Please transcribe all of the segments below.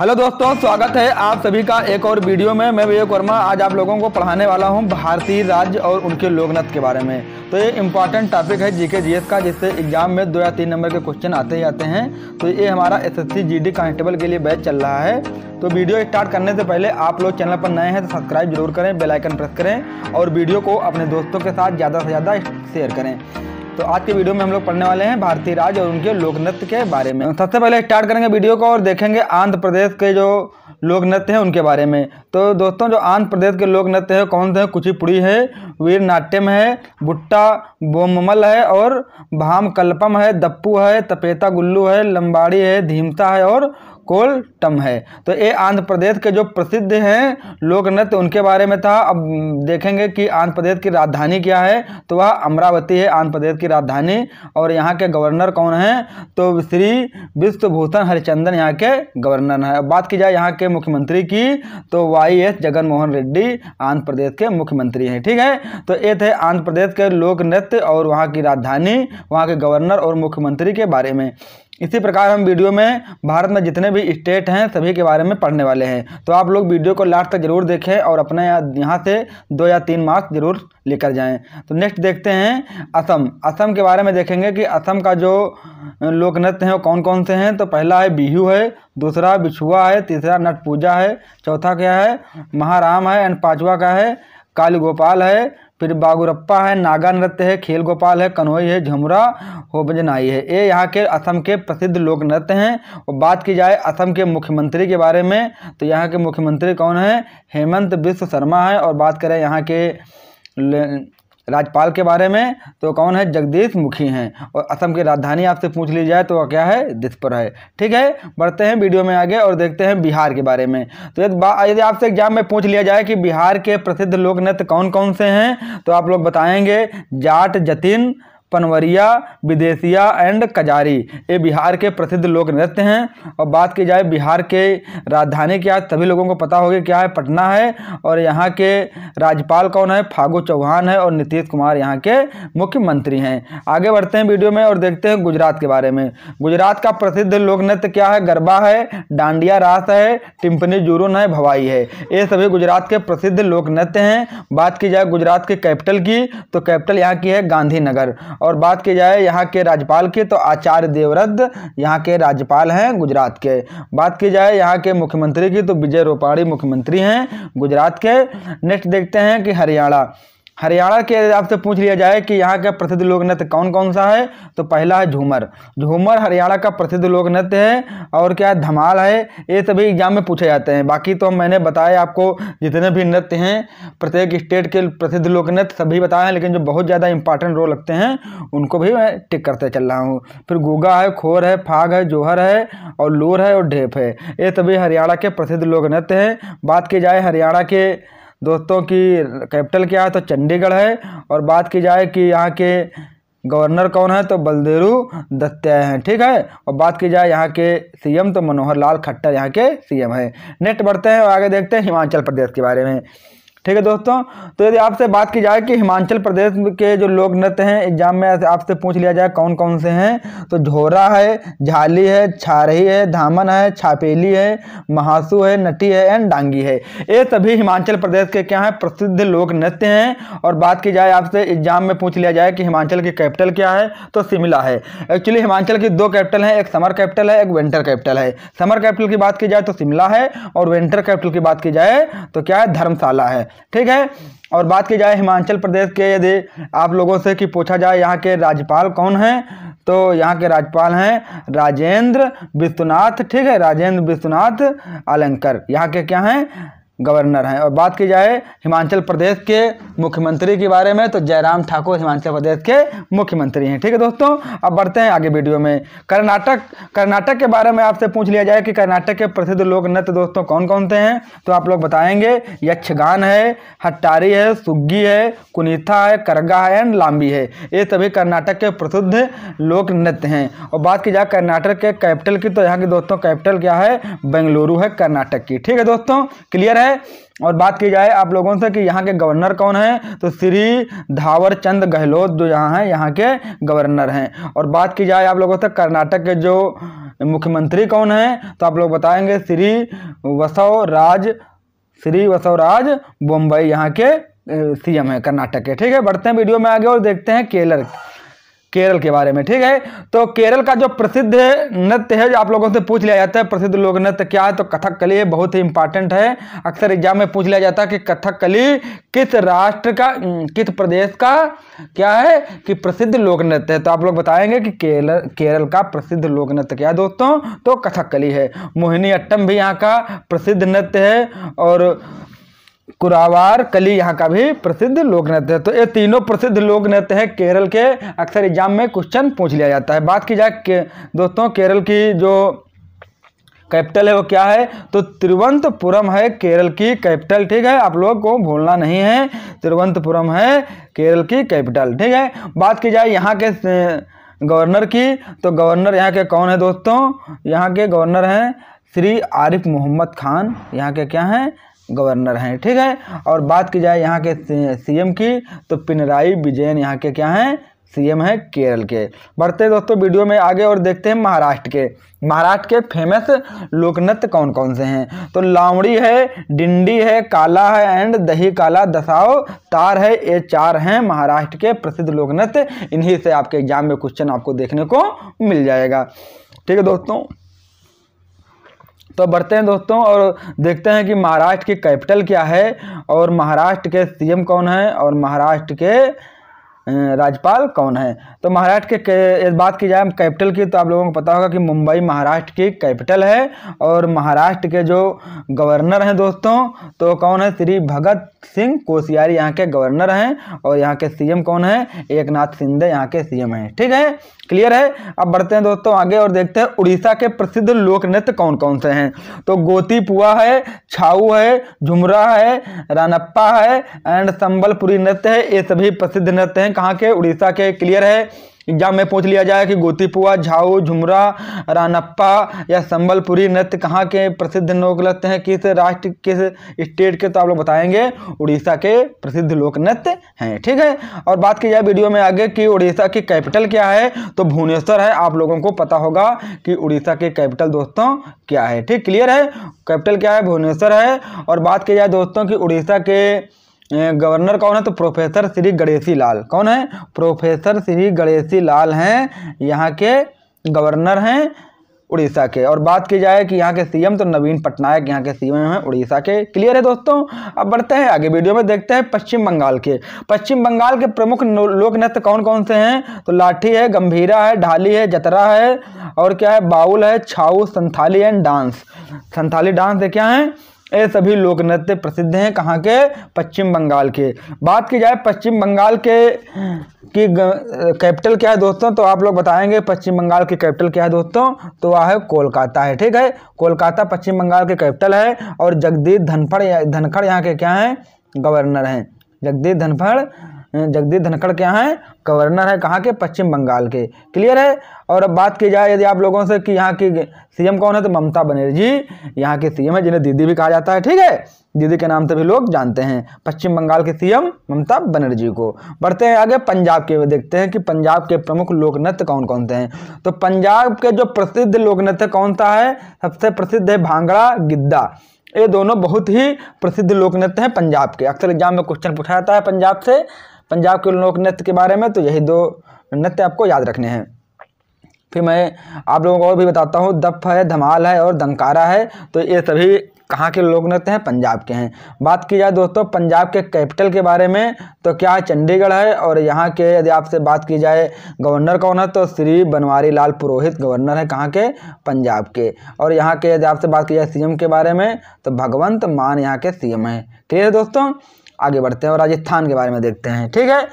hello दोस्तों स्वागत है आप सभी का एक और वीडियो में मैं विवेक वर्मा आज आप लोगों को पढ़ाने वाला हूं भारतीय राज्य और उनके लोकनृत्य के बारे में तो ये इम्पॉर्टेंट टॉपिक है जीके जीएस का जिससे एग्जाम में दो या तीन नंबर के क्वेश्चन आते ही आते हैं तो ये हमारा एसएससी जीडी कांस्टेबल के लिए बैच चल रहा है तो वीडियो स्टार्ट करने से पहले आप लोग चैनल पर नए हैं तो सब्सक्राइब जरूर करें बेलाइकन प्रेस करें और वीडियो को अपने दोस्तों के साथ ज़्यादा से ज़्यादा शेयर करें तो आज के वीडियो में हम लोग पढ़ने वाले हैं भारतीय राज्य और उनके लोक नृत्य के बारे में सबसे पहले स्टार्ट करेंगे वीडियो को और देखेंगे आंध्र प्रदेश के जो लोक नृत्य हैं उनके बारे में तो दोस्तों जो आंध्र प्रदेश के लोक नृत्य हैं कौन से हैं कुचिपुड़ी है वीर नाट्यम है भुट्टा बोममल है और भाम कल्पम है दप्पू है तपेता गुल्लू है लंबाड़ी है धीमता है और कोलटम है तो ये आंध्र प्रदेश के जो प्रसिद्ध हैं लोक नृत्य उनके बारे में था अब देखेंगे कि आंध्र प्रदेश की राजधानी क्या है तो वह अमरावती है आंध्र प्रदेश की राजधानी और यहाँ के गवर्नर कौन हैं तो श्री विश्वभूषण हरिचंदन यहाँ के गवर्नर हैं बात की जाए यहाँ के मुख्यमंत्री की तो वाई एस जगनमोहन रेड्डी आंध्र प्रदेश के मुख्यमंत्री हैं ठीक है तो ये थे आंध्र प्रदेश के लोक नृत्य और वहाँ की राजधानी वहाँ के गवर्नर और मुख्यमंत्री के बारे में इसी प्रकार हम वीडियो में भारत में जितने भी स्टेट हैं सभी के बारे में पढ़ने वाले हैं तो आप लोग वीडियो को लास्ट तक जरूर देखें और अपने यहाँ से दो या तीन मार्क्स जरूर लेकर जाएं तो नेक्स्ट देखते हैं असम असम के बारे में देखेंगे कि असम का जो लोक नृत्य हैं वो कौन कौन से हैं तो पहला है बिहू है दूसरा बिछुआ है तीसरा नट पूजा है चौथा क्या है महाराम है एंड पाँचवा का है काली गोपाल है फिर बागुरप्पा है नागा नृत्य है खेल गोपाल है कन्होई है झमुरा बजनाई है ये यहाँ के असम के प्रसिद्ध लोक नृत्य हैं और बात की जाए असम के मुख्यमंत्री के बारे में तो यहाँ के मुख्यमंत्री कौन है हेमंत विश्व शर्मा है और बात करें यहाँ के राज्यपाल के बारे में तो कौन है जगदीश मुखी हैं और असम की राजधानी आपसे पूछ ली जाए तो क्या है दिसपुर है ठीक है बढ़ते हैं वीडियो में आगे और देखते हैं बिहार के बारे में तो यदि आपसे एग्जाम में पूछ लिया जाए कि बिहार के प्रसिद्ध लोक नृत्य कौन कौन से हैं तो आप लोग बताएंगे जाट जतिन पनवरिया विदेशिया एंड कजारी ये बिहार के प्रसिद्ध लोक नृत्य हैं और बात की जाए बिहार के राजधानी क्या है सभी लोगों को पता होगा क्या है पटना है और यहाँ के राज्यपाल कौन है फागू चौहान है और नीतीश कुमार यहाँ के मुख्यमंत्री हैं आगे बढ़ते हैं वीडियो में और देखते हैं गुजरात के बारे में गुजरात का प्रसिद्ध लोक नृत्य क्या है गरबा है डांडिया रास है टिम्पनी जुरून है भवाई है ये सभी गुजरात के प्रसिद्ध लोक नृत्य हैं बात की जाए गुजरात के कैपिटल की तो कैपिटल यहाँ की है गांधीनगर और बात की जाए यहाँ के राज्यपाल की तो आचार्य देवव्रत यहाँ के राज्यपाल हैं गुजरात के बात की जाए यहाँ के मुख्यमंत्री की तो विजय रूपाणी मुख्यमंत्री हैं गुजरात के नेक्स्ट देखते हैं कि हरियाणा हरियाणा के आपसे पूछ लिया जाए कि यहाँ का प्रसिद्ध लोक नृत्य कौन कौन सा है तो पहला है झूमर झूमर हरियाणा का प्रसिद्ध लोक नृत्य है और क्या धमाल है ये सभी एग्जाम में पूछे जाते हैं बाकी तो मैंने बताया आपको जितने भी नृत्य हैं प्रत्येक स्टेट के प्रसिद्ध लोक नृत्य सभी बताए हैं लेकिन जो बहुत ज़्यादा इंपॉर्टेंट रोल लगते हैं उनको भी मैं टिक करते चल रहा हूँ फिर गोगा है खोर है फाग है जोहर है और लोर है और ढेप है ये सभी हरियाणा के प्रसिद्ध लोक नृत्य हैं बात की जाए हरियाणा के दोस्तों की कैपिटल क्या है तो चंडीगढ़ है और बात की जाए कि यहाँ के गवर्नर कौन है तो बलदेरू दत्त्या हैं ठीक है और बात की जाए यहाँ के सीएम तो मनोहर लाल खट्टर यहाँ के सीएम है नेक्स्ट बढ़ते हैं और आगे देखते हैं हिमाचल प्रदेश के बारे में ठीक है दोस्तों तो यदि आपसे बात की जाए कि हिमाचल प्रदेश के जो लोक नृत्य हैं एग्जाम में आपसे पूछ लिया जाए कौन कौन से हैं तो झोरा है झाली है छारही है धामन है छापेली है महासु है नटी है एंड डांगी है ये सभी हिमाचल प्रदेश के क्या हैं प्रसिद्ध लोक नृत्य हैं और बात की जाए आपसे एग्जाम में पूछ लिया जाए कि हिमाचल की कैपिटल क्या है तो शिमला है एक्चुअली हिमाचल की दो कैपिटल हैं एक समर कैपिटल है एक विंटर कैपिटल है समर कैपिटल की बात की जाए तो शिमला है और विंटर कैपिटल की बात की जाए तो क्या है धर्मशाला है ठीक है और बात की जाए हिमाचल प्रदेश के यदि आप लोगों से कि पूछा जाए यहाँ के राज्यपाल कौन हैं तो यहाँ के राज्यपाल हैं राजेंद्र विश्वनाथ ठीक है राजेंद्र विश्वनाथ अलंकर यहाँ के क्या हैं गवर्नर हैं और बात की जाए हिमाचल प्रदेश के मुख्यमंत्री के बारे में तो जयराम ठाकुर हिमाचल प्रदेश के मुख्यमंत्री हैं ठीक है दोस्तों अब बढ़ते हैं आगे वीडियो में कर्नाटक कर्नाटक के बारे में आपसे पूछ लिया जाए कि कर्नाटक के प्रसिद्ध लोक नृत्य दोस्तों कौन कौन से हैं तो आप लोग बताएंगे यक्षगान है हट्टारी है सुग्गी है कुनीथा है करगा है एंड लाम्बी है ये सभी कर्नाटक के प्रसिद्ध लोक नृत्य हैं और बात की जाए कर्नाटक के कैपिटल की तो यहाँ की दोस्तों कैपिटल क्या है बेंगलुरु है कर्नाटक की ठीक है दोस्तों क्लियर है और बात की जाए आप लोगों से कि यहाँ के गवर्नर कौन हैं तो श्री धावर चंद गहलोत जो यहाँ हैं यहाँ के गवर्नर हैं और बात की जाए आप लोगों से कर्नाटक के जो मुख्यमंत्री कौन हैं तो आप लोग बताएंगे श्री वसवराज श्री वसवराज बम्बई यहाँ के सीएम है कर्नाटक के ठीक है बढ़ते हैं वीडियो में आगे और देखते हैं केलर केरल के बारे में ठीक है तो केरल का जो प्रसिद्ध नृत्य है जो आप लोगों से पूछ लिया जाता है प्रसिद्ध लोक नृत्य क्या है तो कथक कली बहुत ही इंपॉर्टेंट है अक्सर एग्जाम में पूछ लिया जाता है कि कथक कली किस राष्ट्र का किस प्रदेश का क्या है कि प्रसिद्ध लोक नृत्य है तो आप लोग बताएंगे कि केरल केरल का प्रसिद्ध लोक नृत्य क्या है दोस्तों तो कथक कली है मोहिनी अट्टम भी यहाँ का प्रसिद्ध नृत्य है और कुरावार कली यहाँ का भी प्रसिद्ध लोक नृत्य है तो ये तीनों प्रसिद्ध लोक नृत्य है केरल के अक्सर एग्जाम में क्वेश्चन पूछ लिया जाता है बात की जाए के, दोस्तों केरल की जो कैपिटल है वो क्या है तो तिरुवंतपुरम है केरल की कैपिटल ठीक है आप लोगों को भूलना नहीं है तिरुवंतपुरम है केरल की कैपिटल ठीक है बात की जाए यहाँ के गवर्नर की तो गवर्नर यहाँ के कौन है दोस्तों यहाँ के गवर्नर हैं श्री आरिफ मोहम्मद खान यहाँ के क्या हैं गवर्नर हैं ठीक है और बात की जाए यहाँ के सीएम की तो पिनराई विजयन यहाँ के क्या हैं सीएम है केरल के बढ़ते दोस्तों वीडियो में आगे और देखते हैं महाराष्ट्र के महाराष्ट्र के फेमस लोक नृत्य कौन कौन से हैं तो लावड़ी है डिंडी है काला है एंड दही काला दसाओ तार है ये चार हैं महाराष्ट्र के प्रसिद्ध लोक नृत्य इन्हीं से आपके एग्जाम में क्वेश्चन आपको देखने को मिल जाएगा ठीक है दोस्तों तो बढ़ते हैं दोस्तों और देखते हैं कि महाराष्ट्र की कैपिटल क्या है और महाराष्ट्र के सीएम कौन है और महाराष्ट्र के राज्यपाल कौन है तो महाराष्ट्र के बात की जाए कैपिटल की तो आप लोगों को पता होगा कि मुंबई महाराष्ट्र की कैपिटल है और महाराष्ट्र के जो गवर्नर हैं दोस्तों तो कौन है श्री भगत सिंह कोशियारी यहाँ के गवर्नर हैं और यहाँ के सीएम कौन है एक नाथ शिंदे यहाँ के सीएम हैं ठीक है क्लियर है अब बढ़ते हैं दोस्तों आगे और देखते हैं उड़ीसा के प्रसिद्ध लोक नृत्य कौन कौन से हैं तो गोतीपुआ है छाऊ है झुमरा है रानप्पा है एंड संबलपुरी नृत्य है ये सभी प्रसिद्ध नृत्य हैं हैं कहाँ के उड़ीसा के क्लियर है एग्जाम में पूछ लिया जाए कि गोतीपुआ झाऊ झुमरा रानप्पा या संबलपुरी नृत्य कहाँ के प्रसिद्ध लोक नृत्य हैं किस राष्ट्र किस स्टेट के तो आप लोग बताएंगे उड़ीसा के प्रसिद्ध लोक नृत्य हैं ठीक है और बात की जाए वीडियो में आगे कि उड़ीसा की कैपिटल क्या है तो भुवनेश्वर है आप लोगों को पता होगा कि उड़ीसा के कैपिटल दोस्तों क्या है ठीक क्लियर है कैपिटल क्या है भुवनेश्वर है और बात की जाए दोस्तों की उड़ीसा के गवर्नर कौन है तो प्रोफेसर श्री गणेशी लाल कौन है प्रोफेसर श्री गणेशी लाल हैं यहाँ के गवर्नर हैं उड़ीसा के और बात की जाए कि यहाँ के सीएम तो नवीन पटनायक यहाँ के सीएम हैं उड़ीसा के क्लियर है दोस्तों अब बढ़ते हैं आगे वीडियो में देखते हैं पश्चिम बंगाल के पश्चिम बंगाल के प्रमुख लोक नृत्य कौन कौन से हैं तो लाठी है गंभीरा है ढाली है जतरा है और क्या है बाउल है Chhau Santhali and dance Santhali dance है क्या है ये सभी लोक नृत्य प्रसिद्ध हैं कहाँ के पश्चिम बंगाल के बात की जाए पश्चिम बंगाल के की कैपिटल क्या है दोस्तों तो आप लोग बताएंगे पश्चिम बंगाल की कैपिटल क्या है दोस्तों तो वह है कोलकाता है ठीक है कोलकाता पश्चिम बंगाल के कैपिटल है और जगदीश धनखड़ धनखड़ यहाँ के क्या हैं गवर्नर हैं जगदीश धनखड़ जगदीश धनखड़ क्या हैं गवर्नर है कहाँ के पश्चिम बंगाल के क्लियर है और अब बात की जाए यदि आप लोगों से कि यहाँ की सीएम कौन है तो ममता बनर्जी यहाँ के सीएम है जिन्हें दीदी भी कहा जाता है ठीक है दीदी के नाम से भी लोग जानते हैं पश्चिम बंगाल के सीएम ममता बनर्जी को बढ़ते हैं आगे पंजाब के देखते हैं कि पंजाब के प्रमुख लोक नृत्य कौन कौन से हैं तो पंजाब के जो प्रसिद्ध लोक नृत्य कौन सा है सबसे प्रसिद्ध है भांगड़ा गिद्दा ये दोनों बहुत ही प्रसिद्ध लोक नृत्य हैं पंजाब के अक्सर एग्जाम में क्वेश्चन पूछा जाता है पंजाब से पंजाब के लोक नृत्य के बारे में तो यही दो नृत्य आपको याद रखने हैं फिर मैं आप लोगों को और भी बताता हूँ दफ है धमाल है और दंकारा है तो ये सभी कहाँ के लोक नृत्य हैं पंजाब के हैं बात की जाए दोस्तों पंजाब के कैपिटल के बारे में तो क्या है चंडीगढ़ है और यहाँ के यदि आपसे बात की जाए गवर्नर कौन है तो श्री बनवारी लाल पुरोहित गवर्नर है कहाँ के पंजाब के और यहाँ के यदि आपसे बात की जाए सीएम के बारे में तो भगवंत मान यहाँ के सीएम हैं क्लियर है दोस्तों आगे बढ़ते हैं और राजस्थान के बारे में देखते हैं ठीक है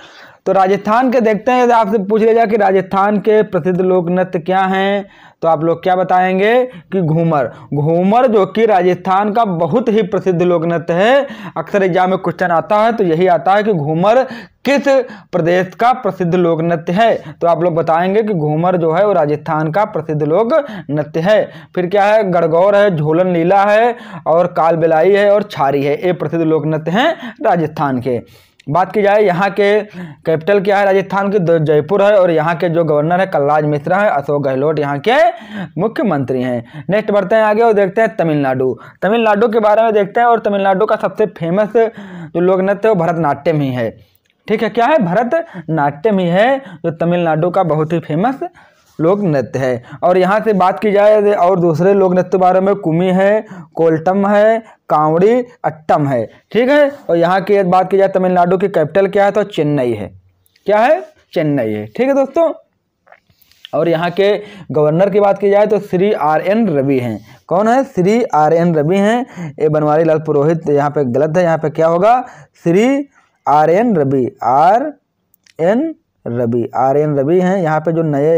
तो राजस्थान के देखते हैं यदि आपसे पूछ लिया जाए कि राजस्थान के प्रसिद्ध लोक नृत्य क्या हैं तो आप लोग क्या बताएंगे कि घूमर घूमर जो कि राजस्थान का बहुत ही प्रसिद्ध लोक नृत्य है अक्सर एग्जाम में क्वेश्चन आता है तो यही आता है कि घूमर किस प्रदेश का प्रसिद्ध लोक नृत्य है तो आप लोग बताएंगे कि घूमर जो है वो राजस्थान का प्रसिद्ध लोक नृत्य है फिर क्या है गड़गौर है झोलन लीला है और कालबिलाई है और छारी है ये प्रसिद्ध लोक नृत्य हैं राजस्थान के बात की जाए यहाँ के कैपिटल क्या है राजस्थान की जयपुर है और यहाँ के जो गवर्नर है कलराज मिश्रा है अशोक गहलोत यहाँ के मुख्यमंत्री हैं नेक्स्ट बढ़ते हैं आगे और देखते हैं तमिलनाडु तमिलनाडु के बारे में देखते हैं और तमिलनाडु का सबसे फेमस जो लोक नृत्य है वो भरतनाट्यम ही है ठीक है क्या है भरतनाट्यम ही है जो तमिलनाडु का बहुत ही फेमस लोक नृत्य है और यहाँ से बात की जाए तो और दूसरे लोक नृत्य बारे में कुमी है कोल्टम है कांवड़ी अट्टम है ठीक है और यहाँ की बात की जाए तमिलनाडु की कैपिटल क्या है तो चेन्नई है क्या है चेन्नई है ठीक है दोस्तों और यहाँ के गवर्नर की बात की जाए तो श्री आर एन रवि हैं कौन है श्री आर एन रवि हैं ये बनवारी लाल पुरोहित यहाँ पे गलत है यहाँ पे क्या होगा Shri R N Ravi R N Ravi R N Ravi हैं यहाँ पे जो नए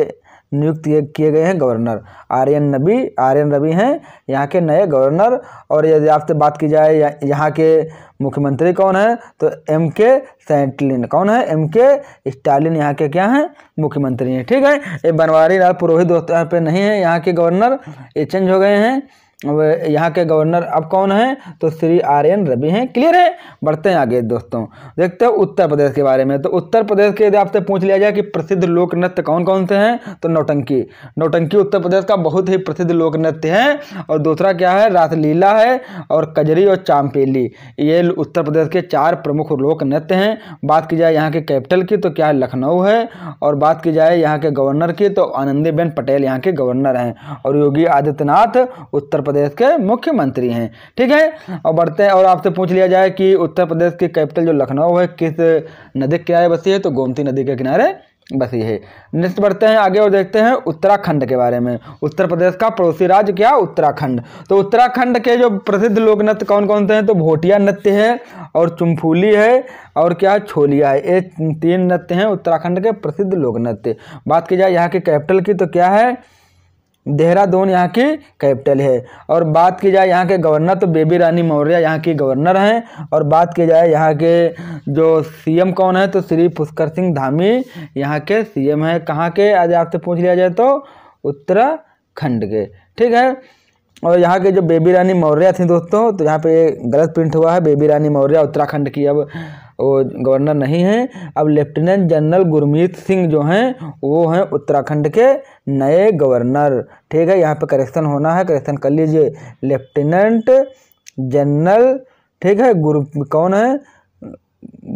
नियुक्त किए गए हैं गवर्नर आर्यन नबी आर्यन रवि हैं यहाँ के नए गवर्नर और यदि आपसे बात की जाए यहाँ के मुख्यमंत्री कौन है तो एम के सैंटलिन कौन है एम के स्टालिन यहाँ के क्या हैं मुख्यमंत्री हैं ठीक है ये बनवारी लाल पुरोहित दोस्तों पे नहीं है यहाँ के गवर्नर ये चेंज हो गए हैं यहाँ के गवर्नर अब कौन हैं तो श्री आर एन रवि हैं क्लियर है बढ़ते हैं आगे दोस्तों देखते हैं उत्तर प्रदेश के बारे में तो उत्तर प्रदेश के यदि आपसे पूछ लिया जाए कि प्रसिद्ध लोक नृत्य कौन कौन से हैं तो नौटंकी नौटंकी उत्तर प्रदेश का बहुत ही प्रसिद्ध लोक नृत्य है और दूसरा क्या है रासलीला है और कजरी और चामपेली ये उत्तर प्रदेश के चार प्रमुख लोक नृत्य हैं बात की जाए यहाँ के कैपिटल की तो क्या है लखनऊ है और बात की जाए यहाँ के गवर्नर की तो आनंदीबेन पटेल यहाँ के गवर्नर हैं और योगी आदित्यनाथ उत्तर प्रदेश के मुख्यमंत्री हैं ठीक है और बढ़ते हैं और आपसे पूछ लिया जाए कि उत्तर प्रदेश की कैपिटल जो लखनऊ है किस नदी के किनारे बसी है तो गोमती नदी के किनारे बसी है नेक्स्ट बढ़ते हैं आगे और देखते हैं उत्तराखंड के बारे में उत्तर प्रदेश का पड़ोसी राज्य क्या उत्तराखंड तो उत्तराखंड के जो प्रसिद्ध लोक नृत्य कौन कौन से हैं तो भोटिया नृत्य है और चुम्फूली है और क्या छोलिया है ये तीन नृत्य हैं उत्तराखंड के प्रसिद्ध लोक नृत्य बात की जाए यहाँ के कैपिटल की तो क्या है देहरादून यहाँ की कैपिटल है और बात की जाए यहाँ के गवर्नर तो बेबी रानी मौर्य यहाँ की गवर्नर हैं और बात की जाए यहाँ के जो सीएम कौन है तो श्री पुष्कर सिंह धामी यहाँ के सीएम हैं कहाँ के आज आपसे पूछ लिया जाए तो उत्तराखंड के ठीक है और यहाँ के जो बेबी रानी मौर्य थी दोस्तों तो यहाँ पे गलत प्रिंट हुआ है बेबी रानी मौर्य उत्तराखंड की अब वो गवर्नर नहीं हैं अब लेफ्टिनेंट जनरल गुरमीत सिंह जो हैं वो हैं उत्तराखंड के नए गवर्नर ठीक है यहाँ पे करेक्शन होना है करेक्शन कर लीजिए लेफ्टिनेंट जनरल ठीक है गुर कौन है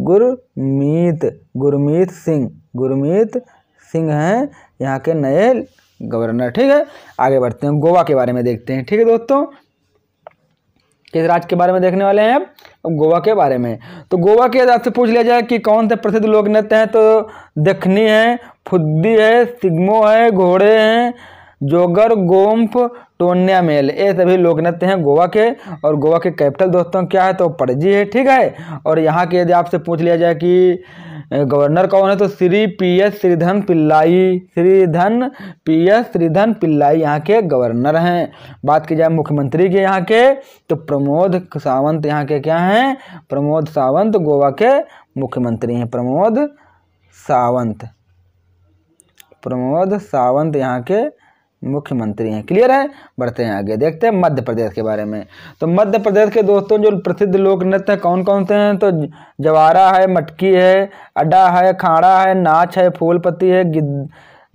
गुरमीत गुरमीत सिंह गुरमीत सिंह हैं यहाँ के नए गवर्नर ठीक है आगे बढ़ते हैं गोवा के बारे में देखते हैं ठीक है दोस्तों किस राज्य के बारे में देखने वाले हैं अब गोवा के बारे में तो गोवा के आपसे पूछ लिया जाए कि कौन से प्रसिद्ध लोक नृत्य हैं तो दखनी है फुद्दी है सिग्मो है घोड़े हैं जोगर गोम्फ मेल ये सभी नृत्य हैं गोवा के और गोवा के कैपिटल दोस्तों क्या है तो पड़जी है ठीक है और यहाँ के यदि आपसे पूछ लिया जाए कि गवर्नर कौन है तो Shri P S Sreedharan Pillai Sreedharan P S Sreedharan Pillai यहाँ के गवर्नर हैं बात की जाए मुख्यमंत्री के यहाँ के तो प्रमोद सावंत यहाँ के क्या हैं प्रमोद सावंत गोवा के मुख्यमंत्री हैं प्रमोद सावंत प्रमोद सावंत यहाँ के मुख्यमंत्री हैं क्लियर है बढ़ते हैं आगे देखते हैं मध्य प्रदेश के बारे में तो मध्य प्रदेश के दोस्तों जो प्रसिद्ध लोक नृत्य हैं कौन कौन से हैं तो जवारा है मटकी है अड्डा है खाड़ा है नाच है फूलपति है गिद,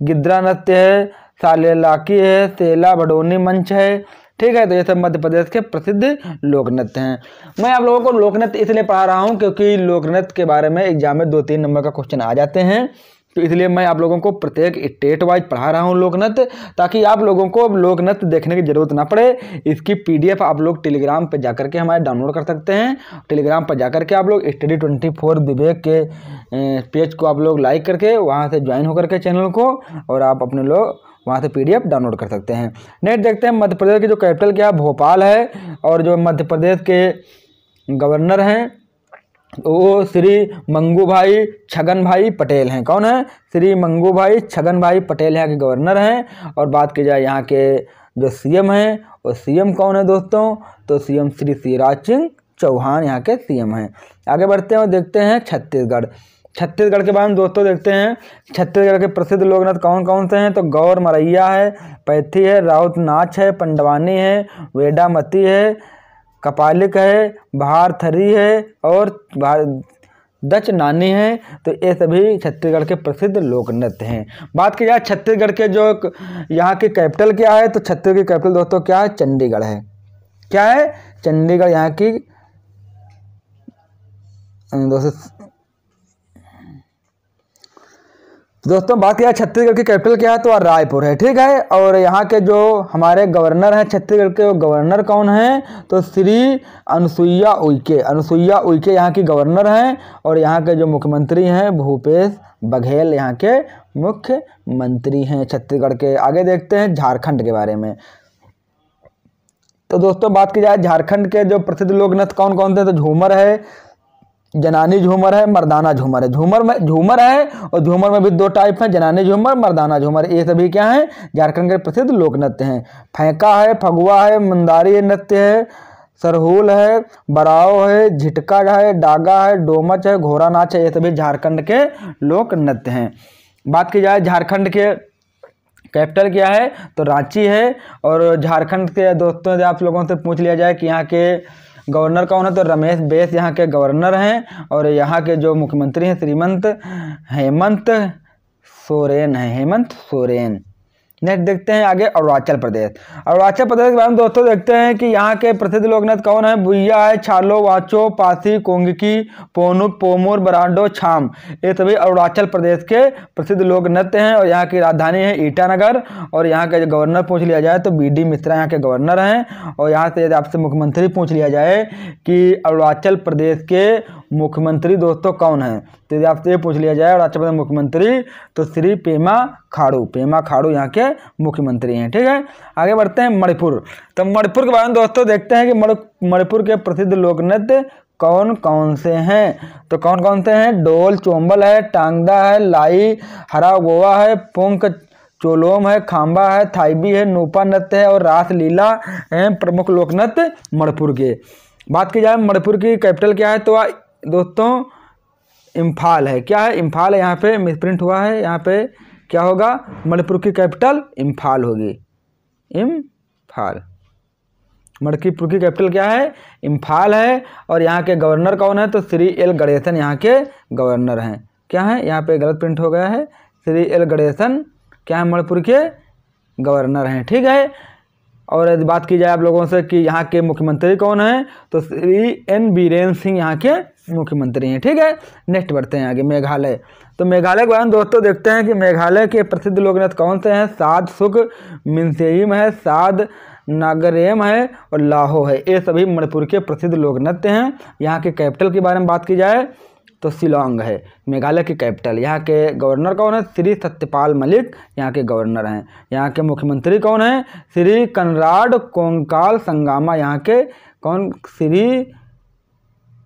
गिद्रा नृत्य है सालेलाकी है सेला भडोनी मंच है ठीक है तो ये सब मध्य प्रदेश के प्रसिद्ध लोक नृत्य हैं मैं आप लोगों को लोक नृत्य इसलिए पढ़ा रहा हूँ क्योंकि लोक नृत्य के बारे में एग्जाम में दो तीन नंबर का क्वेश्चन आ जाते हैं तो इसलिए मैं आप लोगों को प्रत्येक स्टेट वाइज पढ़ा रहा हूँ लोकनृत्य ताकि आप लोगों को नृत्य देखने की ज़रूरत ना पड़े इसकी पीडीएफ आप लोग टेलीग्राम पर जाकर के हमारे डाउनलोड कर सकते हैं टेलीग्राम पर जाकर के आप लोग स्टडी ट्वेंटी फोर विवेक के पेज को आप लोग लाइक करके वहाँ से ज्वाइन होकर के चैनल को और आप अपने लोग वहाँ से पीडीएफ डाउनलोड कर सकते हैं नेक्स्ट देखते हैं मध्य प्रदेश की जो कैपिटल क्या है भोपाल है और जो मध्य प्रदेश के गवर्नर हैं तो वो श्री मंगू भाई छगन भाई पटेल हैं कौन है श्री मंगू भाई छगन भाई पटेल यहाँ के गवर्नर हैं और बात की जाए यहाँ के जो सीएम हैं वो सीएम कौन है दोस्तों तो सीएम श्री शिवराज सिंह चौहान यहाँ के सीएम हैं आगे बढ़ते हैं और देखते हैं छत्तीसगढ़ छत्तीसगढ़ के बारे में दोस्तों देखते हैं छत्तीसगढ़ के प्रसिद्ध लोकनाथ कौन कौन से हैं तो गौर मरैया है पैथी है राउत नाच है पंडवानी है वेडामती है कपालिक है भारथरी है और दच नानी है तो ये सभी छत्तीसगढ़ के प्रसिद्ध लोक नृत्य हैं बात की जाए छत्तीसगढ़ के जो यहाँ की कैपिटल क्या है तो छत्तीसगढ़ की कैपिटल दोस्तों क्या है चंडीगढ़ है क्या है चंडीगढ़ यहाँ की दोस्तों तो दोस्तों बात किया छत्तीसगढ़ की कैपिटल क्या है तो रायपुर है ठीक है और यहाँ के जो हमारे गवर्नर हैं छत्तीसगढ़ के वो गवर्नर कौन हैं तो श्री अनुसुईया उइके अनुसुईया उइके यहाँ की गवर्नर हैं और यहाँ के जो मुख्यमंत्री हैं भूपेश बघेल यहाँ के मुख्यमंत्री हैं छत्तीसगढ़ के आगे देखते हैं झारखंड के बारे में तो दोस्तों बात की जाए झारखंड के जो प्रसिद्ध नृत्य कौन कौन थे तो झूमर है जनानी झूमर है मर्दाना झूमर है झूमर में झूमर है और झूमर में भी दो टाइप हैं जनानी झूमर मर्दाना झूमर ये सभी क्या हैं झारखंड के प्रसिद्ध लोक नृत्य हैं फेंका है फगुआ है मंदारी नृत्य है सरहूल है बराव है झिटका है डागा है डोमच है घोरा नाच है ये सभी झारखंड के लोक नृत्य हैं बात की जाए झारखंड के कैपिटल क्या है तो रांची है और झारखंड के दोस्तों यदि आप लोगों से पूछ लिया जाए कि यहाँ के गवर्नर कौन है तो रमेश बैस यहाँ के गवर्नर हैं और यहाँ के जो मुख्यमंत्री हैं श्रीमंत हेमंत सोरेन हैं हेमंत सोरेन नेक्स्ट देखते हैं आगे अरुणाचल प्रदेश अरुणाचल प्रदेश के बारे में दोस्तों देखते हैं कि यहाँ के प्रसिद्ध लोकनाथ कौन है भुइया है छालो वाचो पासी कोंगकी पोनुक पोमोर बरांडो छाम ये सभी अरुणाचल प्रदेश के प्रसिद्ध लोक नृत्य हैं और यहाँ की राजधानी है ईटानगर और यहाँ का गवर्नर पूछ लिया जाए तो बी डी मिश्रा यहाँ के गवर्नर हैं और यहाँ से यदि आपसे मुख्यमंत्री पूछ लिया जाए कि अरुणाचल प्रदेश के मुख्यमंत्री दोस्तों कौन है तो यदि आपसे ये पूछ लिया जाए राष्ट्रपति मुख्यमंत्री तो श्री पेमा खाड़ू पेमा खाड़ू यहाँ के मुख्यमंत्री हैं ठीक है आगे बढ़ते हैं मणिपुर तो मणिपुर के बारे में दोस्तों देखते हैं कि मणिपुर के प्रसिद्ध लोक नृत्य कौन कौन से हैं तो कौन कौन से हैं डोल चोम्बल है टांगदा है लाई हरा गोवा है पुंक चोलोम है खांबा है थाईबी है नूपा नृत्य है और रास लीला हैं प्रमुख लोक नृत्य मणिपुर के बात की जाए मणिपुर की कैपिटल क्या है तो दोस्तों इम्फाल है क्या है इम्फाल है यहाँ पे मिसप्रिंट हुआ है यहाँ पे क्या होगा मणिपुर की कैपिटल इम्फाल होगी इम्फाल मणिपुर की कैपिटल क्या है इम्फाल है और यहाँ के गवर्नर कौन है तो श्री एल गणेशन यहाँ के गवर्नर हैं क्या है यहाँ पे गलत प्रिंट हो गया है श्री एल गणेशन क्या है मणिपुर के गवर्नर हैं ठीक है और यदि बात की जाए आप लोगों से कि यहाँ के मुख्यमंत्री कौन हैं तो श्री एन बीरेन सिंह यहाँ के मुख्यमंत्री हैं ठीक है नेक्स्ट बढ़ते हैं आगे मेघालय तो मेघालय के बारे में दोस्तों देखते हैं कि मेघालय के प्रसिद्ध लोकनाथ कौन से हैं साध सुख मिनसेम है साध नागरेम है और लाहो है ये सभी मणिपुर के प्रसिद्ध लोक नृत्य हैं यहाँ के कैपिटल के बारे में बात की जाए तो शिलोंग है मेघालय की कैपिटल यहाँ के गवर्नर कौन है श्री सत्यपाल मलिक यहाँ के गवर्नर हैं यहाँ के मुख्यमंत्री कौन हैं श्री कनराड कोंकाल संगामा यहाँ के कौन श्री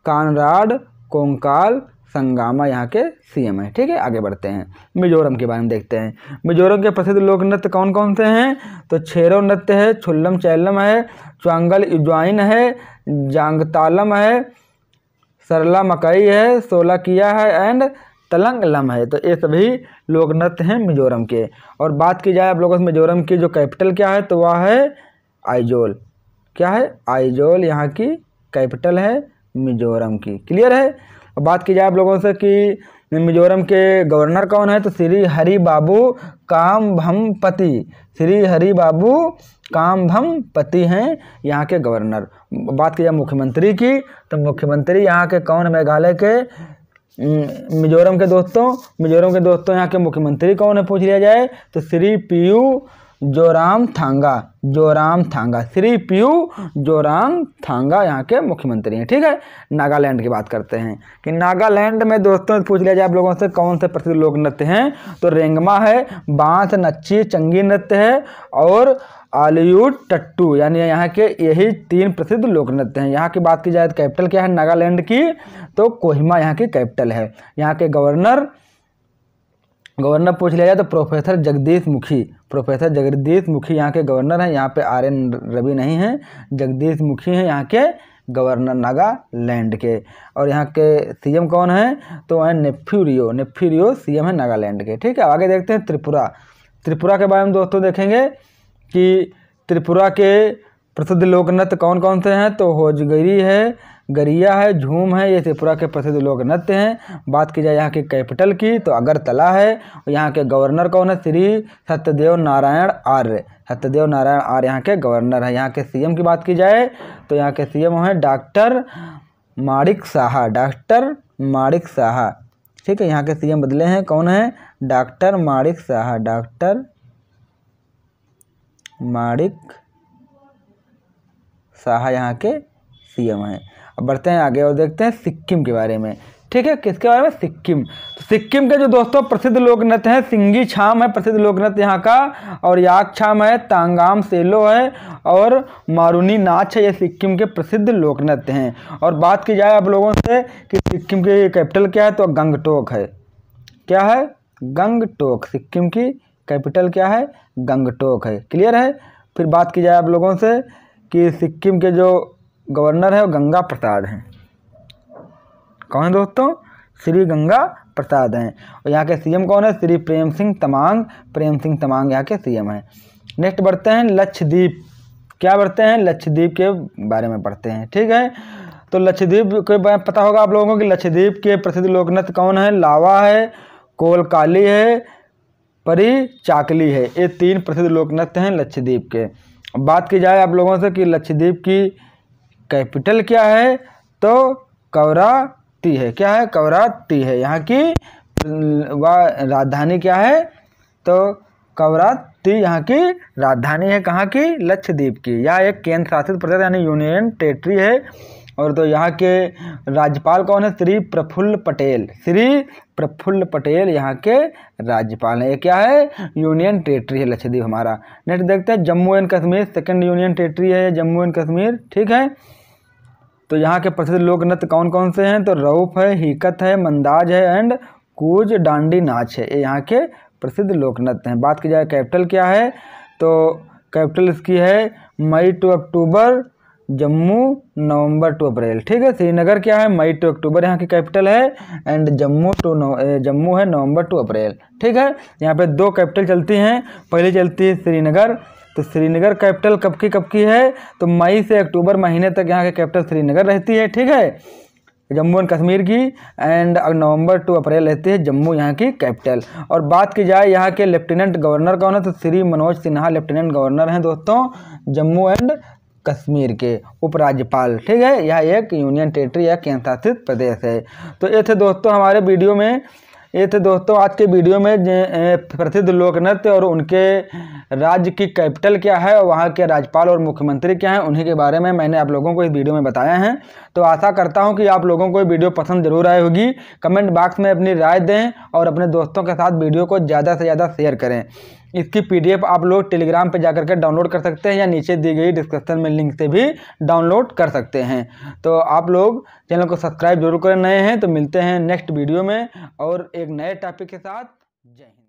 कानराड कोंकाल संगामा यहाँ के सीएम है ठीक है आगे बढ़ते हैं मिजोरम के बारे में देखते हैं मिजोरम के प्रसिद्ध लोक नृत्य कौन कौन से हैं तो छेरो नृत्य है छुल्लम चैलम है चुआंगल इज्वाइन है जांगतालम है सरला मकई है सोला किया है एंड तलंग लम है तो ये सभी लोक नृत्य हैं मिजोरम के और बात की जाए आप लोगों से मिजोरम की जो कैपिटल क्या है तो वह है आइजोल क्या है आइजोल यहाँ की कैपिटल है मिजोरम की क्लियर है और बात की जाए आप लोगों से कि मिजोरम के गवर्नर कौन है तो श्री हरि बाबू काम भम पति श्री हरि बाबू काम भम पति हैं यहाँ के गवर्नर बात की जाए मुख्यमंत्री की तो मुख्यमंत्री यहाँ के कौन मेघालय के मिजोरम के दोस्तों मिजोरम के दोस्तों यहाँ के मुख्यमंत्री कौन है पूछ लिया जाए तो Shri Pu Zoramthanga Zoramthanga Shri Pu Zoramthanga यहाँ के मुख्यमंत्री हैं ठीक है नागालैंड की बात करते हैं कि नागालैंड में दोस्तों पूछ लिया जाए आप लोगों से कौन से प्रसिद्ध लोक नृत्य हैं तो रेंगमा है बांस नच्ची चंगी नृत्य है और आलियूड टट्टू यानी यहाँ के यही तीन प्रसिद्ध लोक नृत्य हैं यहाँ की बात की जाए तो कैपिटल क्या है नागालैंड की तो कोहिमा यहाँ की कैपिटल है यहाँ के गवर्नर गवर्नर पूछ लिया जाए तो प्रोफेसर जगदीश मुखी प्रोफेसर जगदीश मुखी यहाँ के गवर्नर हैं यहाँ पे आर एन रवि नहीं हैं जगदीश मुखी हैं यहाँ के गवर्नर नागालैंड के और यहाँ के सीएम कौन हैं तो हैं नेफ्यूरियो नेफ्यूरियो सीएम है नागालैंड के ठीक है आगे देखते हैं त्रिपुरा त्रिपुरा के बारे में दोस्तों देखेंगे कि त्रिपुरा के प्रसिद्ध लोक नृत्य कौन कौन से हैं तो होजगिरी है गरिया है झूम है ये त्रिपुरा के प्रसिद्ध लोक नृत्य हैं बात की जाए यहाँ की कैपिटल की तो अगरतला है और यहाँ के गवर्नर कौन है श्री सत्यदेव नारायण आर्य सत्यदेव नारायण आर्य यहाँ के गवर्नर है यहाँ के सीएम की बात की जाए तो यहाँ के सीएम हैं डॉक्टर माणिक साहा डॉक्टर माणिक साहा ठीक है यहाँ के सी बदले हैं कौन है डॉक्टर माणिक साहा डॉक्टर माणिक साहा यहाँ के सीएम हैं अब बढ़ते हैं आगे और देखते हैं सिक्किम के बारे में ठीक है किसके बारे में सिक्किम तो सिक्किम के जो दोस्तों प्रसिद्ध लोकनृत्य हैं सिंगी छाम है प्रसिद्ध लोकनृत्य यहाँ का और याक छाम है तांगाम सेलो है और मारूनी नाच है ये सिक्किम के प्रसिद्ध लोकनृत्य हैं और बात की जाए आप लोगों से कि सिक्किम के कैपिटल क्या है तो गंगटोक है क्या है गंगटोक सिक्किम की कैपिटल क्या है गंगटोक है क्लियर है फिर बात की जाए आप लोगों से कि सिक्किम के जो गवर्नर है वो गंगा प्रसाद हैं कौन है दोस्तों श्री गंगा प्रसाद हैं और यहाँ के सीएम कौन है श्री प्रेम सिंह तमांग प्रेम सिंह तमांग यहाँ के सीएम हैं नेक्स्ट बढ़ते हैं लक्षद्वीप क्या बढ़ते हैं लक्षद्वीप के बारे में पढ़ते हैं ठीक है तो लक्षद्वीप के पता होगा आप लोगों को कि लक्षद्वीप के प्रसिद्ध लोकनृत्य कौन है लावा है कोलकाली है परी चाकली है ये तीन प्रसिद्ध लोक नृत्य हैं लक्षद्वीप के बात की जाए आप लोगों से कि लक्षद्वीप की कैपिटल क्या है तो कवराती है क्या है कवराती है यहाँ की व राजधानी क्या है तो कवराती यहाँ की राजधानी है कहाँ की लक्षद्वीप की यह एक केंद्र शासित प्रदेश यानी यूनियन टेरिटरी है और तो यहाँ के राज्यपाल कौन है श्री प्रफुल्ल पटेल श्री प्रफुल्ल पटेल यहाँ के राज्यपाल हैं ये क्या है यूनियन टेरेटरी है लक्षद्वीप हमारा नेक्स्ट देखते हैं Jammu and Kashmir second union territory है जम्मू एंड कश्मीर ठीक है तो यहाँ के प्रसिद्ध लोक नृत्य कौन कौन से हैं तो रऊफ है हिकत है मंदाज है एंड कूज डांडी नाच है ये यहाँ के प्रसिद्ध लोक नृत्य हैं बात की जाए कैपिटल क्या है तो कैपिटल इसकी है May to October Jammu November to April ठीक है श्रीनगर क्या है मई टू अक्टूबर यहाँ की कैपिटल है एंड जम्मू टू जम्मू है नवंबर टू अप्रैल ठीक है यहाँ पे दो कैपिटल चलती हैं पहली चलती है श्रीनगर तो श्रीनगर कैपिटल कब की कब की है तो मई से अक्टूबर महीने तक यहाँ की कैपिटल श्रीनगर रहती है ठीक है जम्मू एंड कश्मीर की एंड नवंबर टू अप्रैल रहती है जम्मू यहाँ की कैपिटल और बात की जाए यहाँ के लेफ्टिनेंट गवर्नर कौन है तो श्री मनोज सिन्हा लेफ्टिनेंट गवर्नर हैं दोस्तों जम्मू एंड कश्मीर के उपराज्यपाल ठीक है यह एक यूनियन टेरिटरी या केंद्र शासित प्रदेश है तो ये थे दोस्तों हमारे वीडियो में ये थे दोस्तों आज के वीडियो में प्रसिद्ध लोक नृत्य और उनके राज्य की कैपिटल क्या है और वहाँ के राज्यपाल और मुख्यमंत्री क्या हैं उन्हीं के बारे में मैंने आप लोगों को इस वीडियो में बताया है तो आशा करता हूँ कि आप लोगों को ये वीडियो पसंद जरूर आई होगी कमेंट बॉक्स में अपनी राय दें और अपने दोस्तों के साथ वीडियो को ज़्यादा से ज़्यादा शेयर करें इसकी पीडीएफ आप लोग टेलीग्राम पे जाकर के डाउनलोड कर सकते हैं या नीचे दी गई डिस्क्रिप्शन में लिंक से भी डाउनलोड कर सकते हैं तो आप लोग चैनल को सब्सक्राइब जरूर करें नए हैं तो मिलते हैं नेक्स्ट वीडियो में और एक नए टॉपिक के साथ जय हिंद